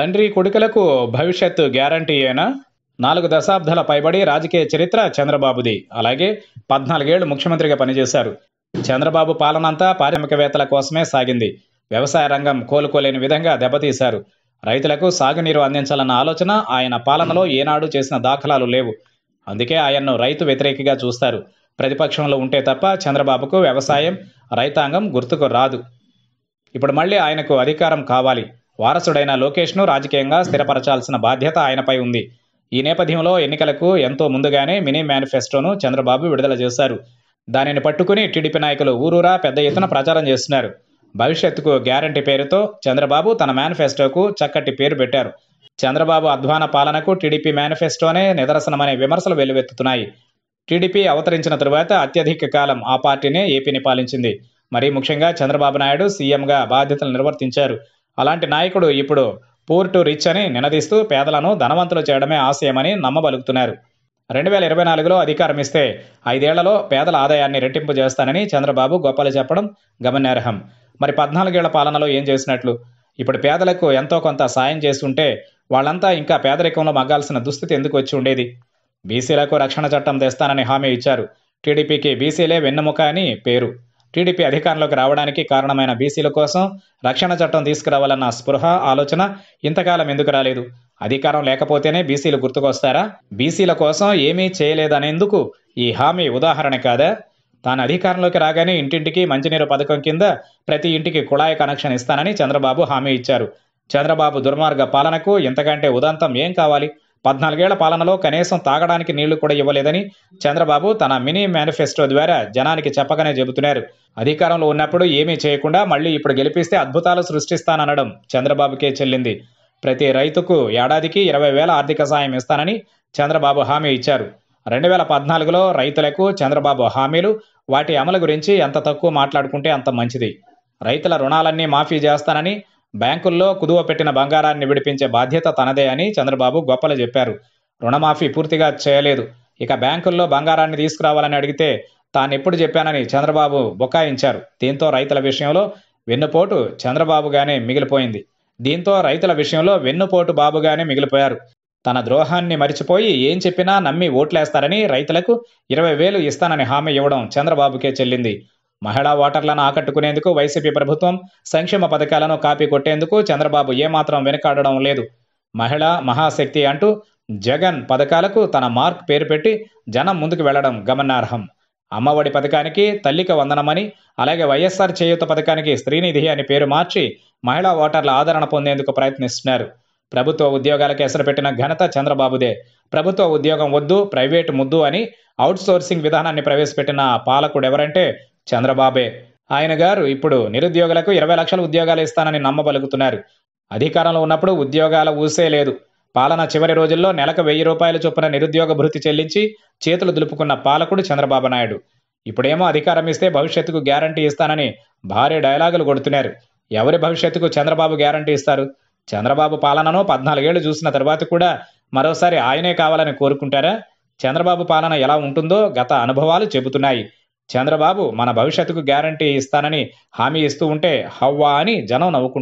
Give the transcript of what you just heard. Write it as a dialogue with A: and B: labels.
A: తండ్రి కొడుకులకు భవిష్యత్తు గ్యారంటీ అయినా నాలుగు దశాబ్దాల పైబడి రాజకీయ చరిత్ర చంద్రబాబుది అలాగే పద్నాలుగేళ్లు ముఖ్యమంత్రిగా పనిచేశారు చంద్రబాబు పాలనంతా పారిశ్రామికవేత్తల కోసమే సాగింది వ్యవసాయ రంగం కోలుకోలేని విధంగా దెబ్బతీశారు రైతులకు సాగునీరు అందించాలన్న ఆలోచన ఆయన పాలనలో ఏనాడు చేసిన దాఖలాలు లేవు అందుకే ఆయన్ను రైతు వ్యతిరేకిగా చూస్తారు ప్రతిపక్షంలో ఉంటే తప్ప చంద్రబాబుకు వ్యవసాయం రైతాంగం గుర్తుకు రాదు ఇప్పుడు మళ్ళీ ఆయనకు అధికారం కావాలి వారసుడైన లోకేష్ను రాజకీయంగా స్థిరపరచాల్సిన బాధ్యత ఆయనపై ఉంది ఈ నేపథ్యంలో ఎన్నికలకు ఎంతో ముందుగానే మినీ మేనిఫెస్టోను చంద్రబాబు విడుదల చేశారు దానిని పట్టుకుని టీడీపీ నాయకులు ఊరూరా పెద్ద ఎత్తున ప్రచారం చేస్తున్నారు భవిష్యత్తుకు గ్యారంటీ పేరుతో చంద్రబాబు తన మేనిఫెస్టోకు చక్కటి పేరు పెట్టారు చంద్రబాబు అధ్వాన పాలనకు టీడీపీ మేనిఫెస్టోనే నిదర్శనమనే విమర్శలు వెల్లువెత్తుతున్నాయి టీడీపీ అవతరించిన తరువాత అత్యధిక కాలం ఆ పార్టీనే ఏపీని పాలించింది మరీ ముఖ్యంగా చంద్రబాబు నాయుడు సీఎంగా బాధ్యతలు నిర్వర్తించారు అలాంటి నాయకుడు ఇప్పుడు పూర్ టు రిచ్ అని నినదీస్తూ పేదలను ధనవంతులు చేయడమే ఆశయమని నమ్మబలుగుతున్నారు రెండు వేల ఇరవై నాలుగులో అధికారం ఇస్తే ఐదేళ్లలో పేదల ఆదాయాన్ని రెట్టింపు చేస్తానని చంద్రబాబు గొప్పలు చెప్పడం గమనార్హం మరి పద్నాలుగేళ్ల పాలనలో ఏం చేసినట్లు ఇప్పుడు పేదలకు ఎంతో కొంత సాయం చేస్తుంటే వాళ్ళంతా ఇంకా పేదరికంలో మగ్గాల్సిన దుస్థితి ఎందుకు వచ్చి ఉండేది బీసీలకు రక్షణ చట్టం తెస్తానని హామీ ఇచ్చారు టీడీపీకి బీసీలే వెన్నెముక అని పేరు టీడీపీ అధికారంలోకి రావడానికి కారణమైన బీసీల కోసం రక్షణ చట్టం తీసుకురావాలన్న స్పృహ ఆలోచన ఇంతకాలం ఎందుకు రాలేదు అధికారం లేకపోతేనే బీసీలు గుర్తుకొస్తారా బీసీల కోసం ఏమీ చేయలేదనేందుకు ఈ హామీ ఉదాహరణ కాదా తాను అధికారంలోకి రాగానే ఇంటింటికి మంచినీరు పథకం కింద ప్రతి ఇంటికి కుళాయి కనెక్షన్ ఇస్తానని చంద్రబాబు హామీ ఇచ్చారు చంద్రబాబు దుర్మార్గ పాలనకు ఇంతకంటే ఉదంతం ఏం కావాలి పద్నాలుగేళ్ల పాలనలో కనీసం తాగడానికి నీళ్లు కూడా ఇవ్వలేదని చంద్రబాబు తన మినీ మేనిఫెస్టో ద్వారా జనానికి చెప్పకనే చెబుతున్నారు అధికారంలో ఉన్నప్పుడు ఏమీ చేయకుండా మళ్ళీ ఇప్పుడు గెలిపిస్తే అద్భుతాలు సృష్టిస్తాననడం చంద్రబాబుకే చెల్లింది ప్రతి రైతుకు ఏడాదికి ఇరవై వేల ఆర్థిక సాయం ఇస్తానని చంద్రబాబు హామీ ఇచ్చారు రెండు వేల పద్నాలుగులో రైతులకు చంద్రబాబు హామీలు వాటి అమలు గురించి ఎంత తక్కువ మాట్లాడుకుంటే అంత మంచిది రైతుల రుణాలన్నీ మాఫీ చేస్తానని బ్యాంకుల్లో కుదువ పెట్టిన బంగారాన్ని విడిపించే బాధ్యత తనదే అని చంద్రబాబు గొప్పలు చెప్పారు రుణమాఫీ పూర్తిగా చేయలేదు ఇక బ్యాంకుల్లో బంగారాన్ని తీసుకురావాలని అడిగితే తాను ఎప్పుడు చెప్పానని చంద్రబాబు బొకాయించారు దీంతో రైతుల విషయంలో వెన్నుపోటు చంద్రబాబుగానే మిగిలిపోయింది దీంతో రైతుల విషయంలో వెన్నుపోటు బాబుగానే మిగిలిపోయారు తన ద్రోహాన్ని మరిచిపోయి ఏం చెప్పినా నమ్మి ఓట్లేస్తారని రైతులకు ఇరవై వేలు ఇస్తానని హామీ ఇవ్వడం చంద్రబాబుకే చెల్లింది మహిళా ఓటర్లను ఆకట్టుకునేందుకు వైసీపీ ప్రభుత్వం సంక్షేమ పథకాలను కాపీ కొట్టేందుకు చంద్రబాబు ఏమాత్రం వెనుకాడడం లేదు మహిళా మహాశక్తి అంటూ జగన్ పథకాలకు తన మార్క్ పేరు పెట్టి జనం ముందుకు వెళ్లడం గమనార్హం అమ్మఒడి పథకానికి తల్లిక వందనమని అలాగే వైఎస్ఆర్ చేయూత పథకానికి స్త్రీనిధి అని పేరు మార్చి మహిళా ఓటర్ల ఆదరణ పొందేందుకు ప్రయత్నిస్తున్నారు ప్రభుత్వ ఉద్యోగాలకు ఎసరు పెట్టిన ఘనత చంద్రబాబుదే ప్రభుత్వ ఉద్యోగం వద్దు ప్రైవేటు ముద్దు అని అవుట్సోర్సింగ్ విధానాన్ని ప్రవేశపెట్టిన పాలకుడు ఎవరంటే చంద్రబాబే ఆయన గారు ఇప్పుడు నిరుద్యోగులకు ఇరవై లక్షల ఉద్యోగాలు ఇస్తానని నమ్మబలుగుతున్నారు అధికారంలో ఉన్నప్పుడు ఉద్యోగాల ఊసే లేదు పాలన చివరి రోజుల్లో నెలకు వెయ్యి రూపాయల చొప్పున నిరుద్యోగ భృతి చెల్లించి చేతులు దులుపుకున్న పాలకుడు చంద్రబాబు నాయుడు ఇప్పుడేమో అధికారం ఇస్తే భవిష్యత్తుకు గ్యారంటీ ఇస్తానని భారీ డైలాగులు కొడుతున్నారు ఎవరి భవిష్యత్తుకు చంద్రబాబు గ్యారంటీ ఇస్తారు చంద్రబాబు పాలనను పద్నాలుగేళ్లు చూసిన తర్వాత కూడా మరోసారి ఆయనే కావాలని కోరుకుంటారా చంద్రబాబు పాలన ఎలా ఉంటుందో గత అనుభవాలు చెబుతున్నాయి చంద్రబాబు మన భవిష్యత్తుకు గ్యారంటీ ఇస్తానని హామీ ఇస్తూ ఉంటే హవ్వా అని జనం నవ్వుకుంటారు